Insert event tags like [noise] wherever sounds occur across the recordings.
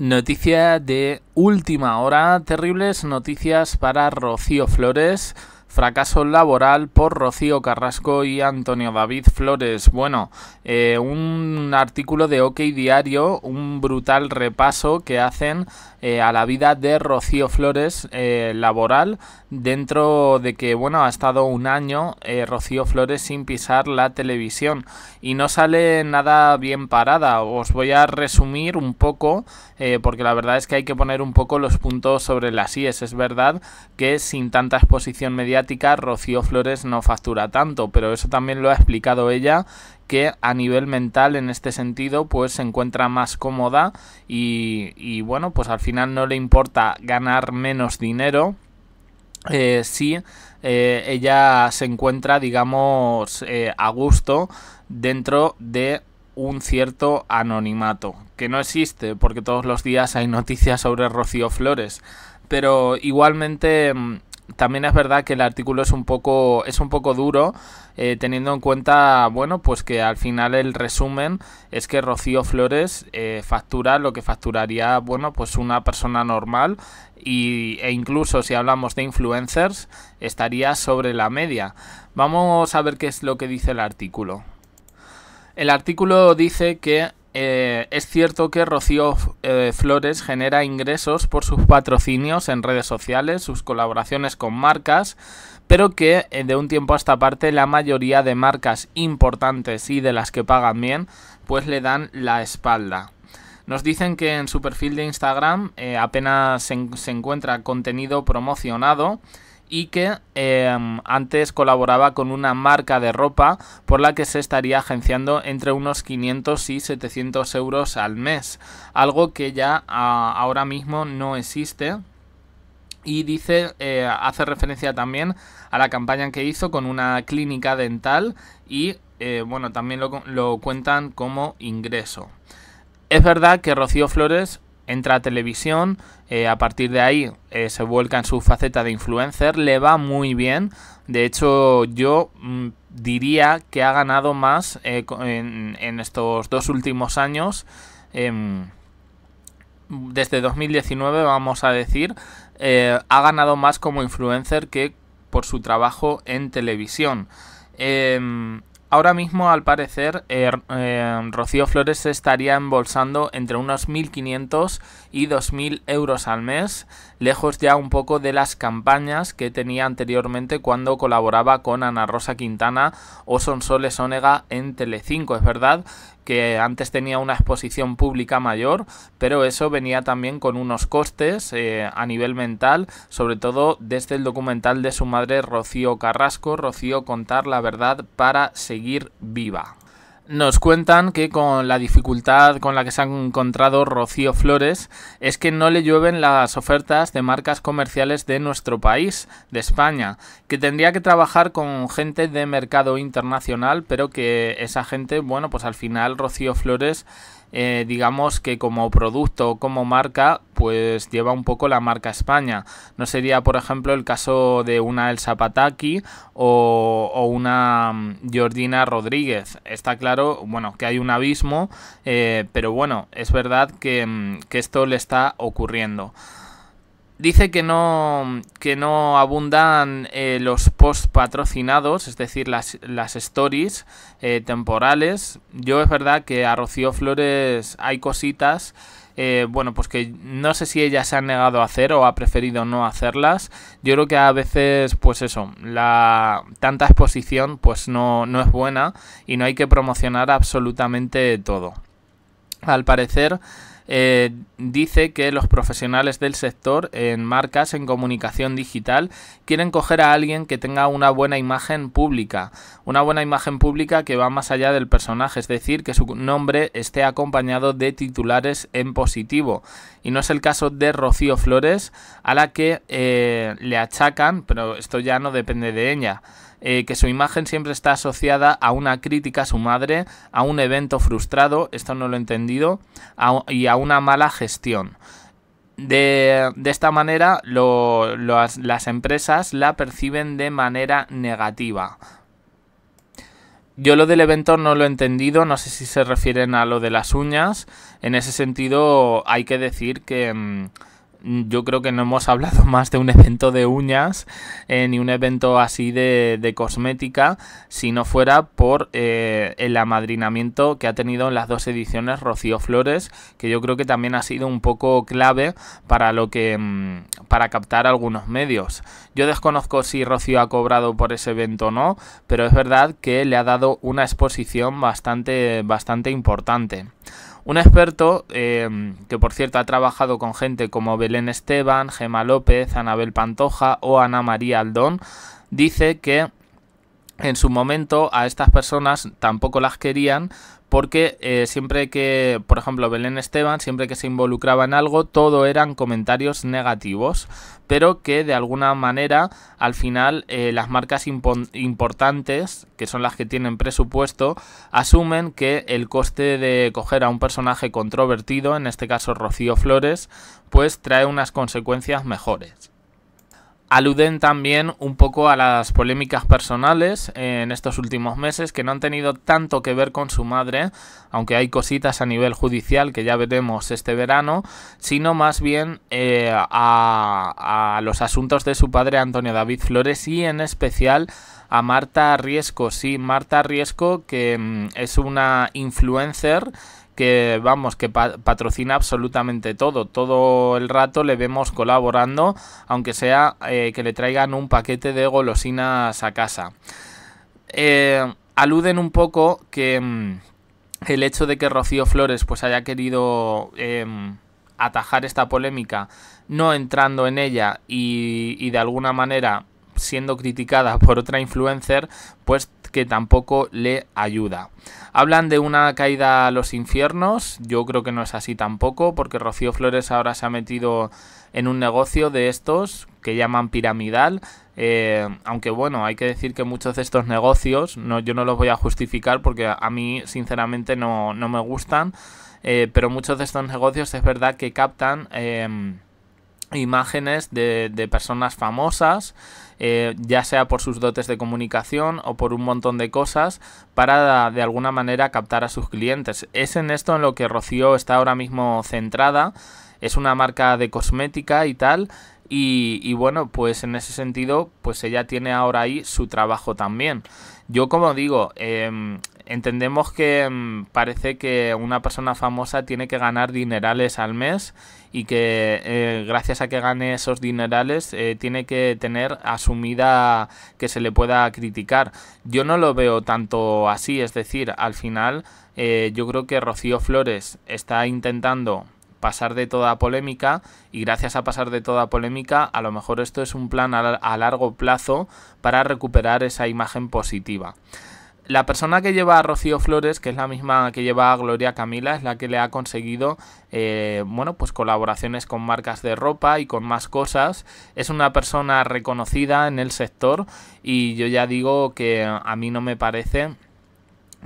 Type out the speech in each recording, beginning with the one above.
Noticia de última hora, terribles noticias para Rocío Flores. Fracaso laboral por Rocío Carrasco y Antonio David Flores. Bueno, eh, un artículo de OK Diario, un brutal repaso que hacen eh, a la vida de Rocío Flores eh, laboral dentro de que, bueno, ha estado un año Rocío Flores sin pisar la televisión y no sale nada bien parada. Os voy a resumir un poco porque la verdad es que hay que poner un poco los puntos sobre las IES. Es verdad que sin tanta exposición mediática Rocío Flores no factura tanto, pero eso también lo ha explicado ella que a nivel mental en este sentido pues se encuentra más cómoda y, bueno pues al final no le importa ganar menos dinero eh, si eh, ella se encuentra digamos eh, a gusto dentro de un cierto anonimato que no existe porque todos los días hay noticias sobre Rocío Flores pero igualmente mm, también es verdad que el artículo es un poco es un poco duro eh, teniendo en cuenta bueno pues que al final el resumen es que Rocío Flores eh, factura lo que facturaría bueno pues una persona normal y, e incluso si hablamos de influencers estaría sobre la media vamos a ver qué es lo que dice el artículo el artículo dice que eh, es cierto que Rocío eh, Flores genera ingresos por sus patrocinios en redes sociales, sus colaboraciones con marcas, pero que eh, de un tiempo a esta parte la mayoría de marcas importantes y de las que pagan bien, pues le dan la espalda. Nos dicen que en su perfil de Instagram apenas se encuentra contenido promocionado y que em, antes colaboraba con una marca de ropa por la que se estaría agenciando entre unos 500 y 700 euros al mes, algo que ya ahora mismo no existe. Y dice, eh, hace referencia también a la campaña que hizo con una clínica dental y eh, bueno, también lo cuentan como ingreso. Es verdad que Rocío Flores entra a televisión, eh, a partir de ahí eh, se vuelca en su faceta de influencer, le va muy bien, de hecho yo mm, diría que ha ganado más eh, en, en, estos dos últimos años, em, desde 2019 vamos a decir, ha ganado más como influencer que por su trabajo en televisión. Em, Ahora mismo, al parecer, eh, eh, Rocío Flores se estaría embolsando entre unos 1.500 y 2.000 euros al mes, lejos ya un poco de las campañas que tenía anteriormente cuando colaboraba con Ana Rosa Quintana o Sonsoles Onega en Telecinco, es verdad, que antes tenía una exposición pública mayor, pero eso venía también con unos costes eh, a nivel mental, sobre todo desde el documental de su madre Rocío Carrasco, Rocío Contar la Verdad para Seguir Viva. Nos cuentan que con la dificultad con la que se ha encontrado Rocío Flores es que no le llueven las ofertas de marcas comerciales de nuestro país, de España, que tendría que trabajar con gente de mercado internacional, pero que esa gente, bueno, pues al final Rocío Flores eh, digamos que como producto o como marca, pues lleva un poco la marca España. No sería, por ejemplo, el caso de una El Zapataki o, una mm, Jordina Rodríguez. Está claro, bueno, que hay un abismo, eh, pero bueno, es verdad que mm, esto le está ocurriendo dice que no, que no abundan eh, los post patrocinados, es decir, las, stories eh, temporales. Yo es verdad que a Rocío Flores hay cositas. Eh, bueno, pues que no sé si ella se ha negado a hacer o ha preferido no hacerlas. Yo creo que a veces, pues eso, la tanta exposición pues no, no es buena y no hay que promocionar absolutamente todo. Al parecer, eh, dice que los profesionales del sector en marcas, en comunicación digital, quieren coger a alguien que tenga una buena imagen pública, una buena imagen pública que va más allá del personaje, es decir, que su nombre esté acompañado de titulares en positivo y no es el caso de Rocío Flores, a la que eh, le achacan, pero esto ya no depende de ella, eh, que su imagen siempre está asociada a una crítica a su madre, a un evento frustrado, esto no lo he entendido, y a una mala gestión. De, esta manera las empresas la perciben de manera negativa. Yo lo del evento no lo he entendido, no sé si se refieren a lo de las uñas. En ese sentido, hay que decir que... Mm, Mm, yo creo que no hemos hablado [laughs] más de un evento de uñas eh, ni un evento así de, cosmética si no fuera por eh, el amadrinamiento que ha tenido en las dos ediciones Rocío Flores que yo creo que también ha sido un poco clave para lo que mm, para captar algunos medios yo desconozco si Rocío ha cobrado por ese evento o no pero es verdad que le ha dado una exposición bastante bastante importante un experto, eh, que por cierto ha trabajado con gente como Belén Esteban, Gema López, Anabel Pantoja o Ana María Aldón, dice que en su momento a estas personas tampoco las querían porque eh, siempre que, por ejemplo, Belén Esteban, siempre que se involucraba en algo, todo eran comentarios negativos, pero que de alguna manera al final eh, las marcas importantes, que son las que tienen presupuesto, asumen que el coste de coger a un personaje controvertido, en este caso Rocío Flores, pues trae unas consecuencias mejores aluden también un poco a las polémicas personales en estos últimos meses que no han tenido tanto que ver con su madre, aunque hay cositas a nivel judicial que ya veremos este verano, sino más bien eh, a, a los asuntos de su padre Antonio David Flores y en especial a Marta Riesco. Sí, Marta Riesco que mm, es una influencer que vamos, que patrocina absolutamente todo. Todo el rato le vemos colaborando, aunque sea eh, que le traigan un paquete de golosinas a casa. Eh, aluden un poco que mm, el hecho de que Rocío Flores pues haya querido em, atajar esta polémica, no entrando en ella y, y de alguna manera siendo criticada [laughs] por otra influencer, pues que tampoco le ayuda. Hablan de una caída a los infiernos, yo creo que no es así tampoco, porque Rocío Flores ahora se ha metido en un negocio de estos que llaman piramidal, eh, aunque bueno, hay que decir que muchos de estos negocios, yo no los voy a justificar porque a mí sinceramente no, me gustan, eh, pero muchos de estos negocios es verdad que captan... Eh, imágenes de, personas famosas, eh, ya sea por sus dotes de comunicación o por un montón de cosas, para de alguna manera captar a sus clientes. Es en esto en lo que Rocío está ahora mismo centrada. Es una marca de cosmética y tal. Y, bueno, pues en ese sentido, pues ella tiene ahora ahí su trabajo también. Yo como digo, em, entendemos que mm, parece que una persona famosa tiene que ganar dinerales al mes y que eh, gracias a que gane esos dinerales eh, tiene que tener asumida que se le pueda criticar. Yo no lo veo tanto así, es decir, al final eh, yo creo que Rocío Flores está intentando pasar de toda polémica y gracias a pasar de toda polémica a lo mejor esto es un plan a largo plazo para recuperar esa imagen positiva la persona que lleva a Rocío Flores, que es la misma que lleva a Gloria Camila, es la que le ha conseguido, eh, bueno, pues colaboraciones con marcas de ropa y con más cosas. Es una persona reconocida en el sector y yo ya digo que a mí no me parece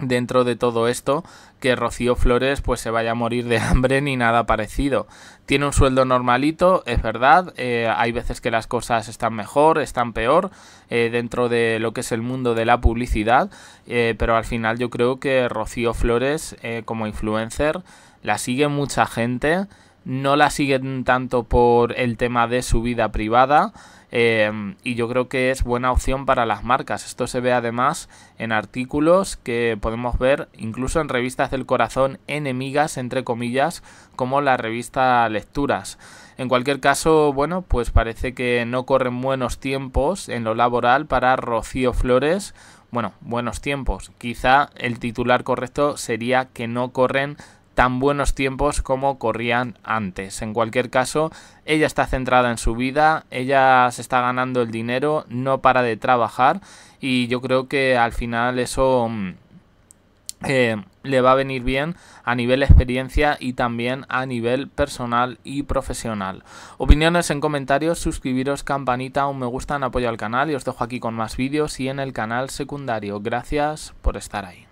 dentro de todo esto que Rocío Flores pues se vaya a morir de hambre ni nada parecido. Tiene un sueldo normalito, es verdad, eh, hay veces que las cosas están mejor, están peor eh, dentro de lo que es el mundo de la publicidad, eh, pero al final yo creo que Rocío Flores como influencer la sigue mucha gente, no la siguen tanto por el tema de su vida privada, Em, y yo creo que es buena opción para las marcas. Esto se ve además en artículos que podemos ver incluso en revistas del corazón enemigas, entre comillas, como la revista Lecturas. En cualquier caso, bueno, pues parece que no corren buenos tiempos en lo laboral para Rocío Flores. Bueno, buenos tiempos. Quizá el titular correcto sería que no corren tan buenos tiempos como corrían antes. En cualquier caso, ella está centrada en su vida, ella se está ganando el dinero, no para de trabajar y yo creo que al final eso... Mm, eh, le va a venir bien a nivel experiencia y también a nivel personal y profesional. Opiniones en comentarios, suscribiros, campanita, un me gusta, un apoyo al canal y os dejo aquí con más vídeos y en el canal secundario. Gracias por estar ahí.